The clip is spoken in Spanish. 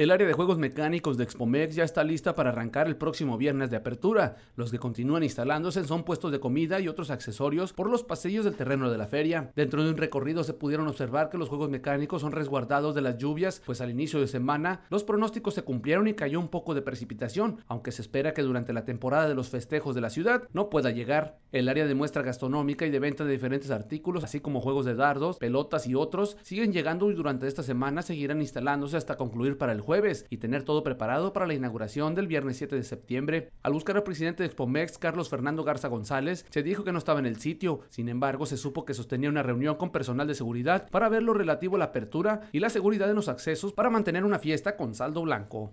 El área de juegos mecánicos de Expomex ya está lista para arrancar el próximo viernes de apertura. Los que continúan instalándose son puestos de comida y otros accesorios por los pasillos del terreno de la feria. Dentro de un recorrido se pudieron observar que los juegos mecánicos son resguardados de las lluvias, pues al inicio de semana los pronósticos se cumplieron y cayó un poco de precipitación, aunque se espera que durante la temporada de los festejos de la ciudad no pueda llegar. El área de muestra gastronómica y de venta de diferentes artículos, así como juegos de dardos, pelotas y otros, siguen llegando y durante esta semana seguirán instalándose hasta concluir para el juego jueves y tener todo preparado para la inauguración del viernes 7 de septiembre. Al buscar al presidente de Expomex, Carlos Fernando Garza González, se dijo que no estaba en el sitio. Sin embargo, se supo que sostenía una reunión con personal de seguridad para ver lo relativo a la apertura y la seguridad de los accesos para mantener una fiesta con saldo blanco.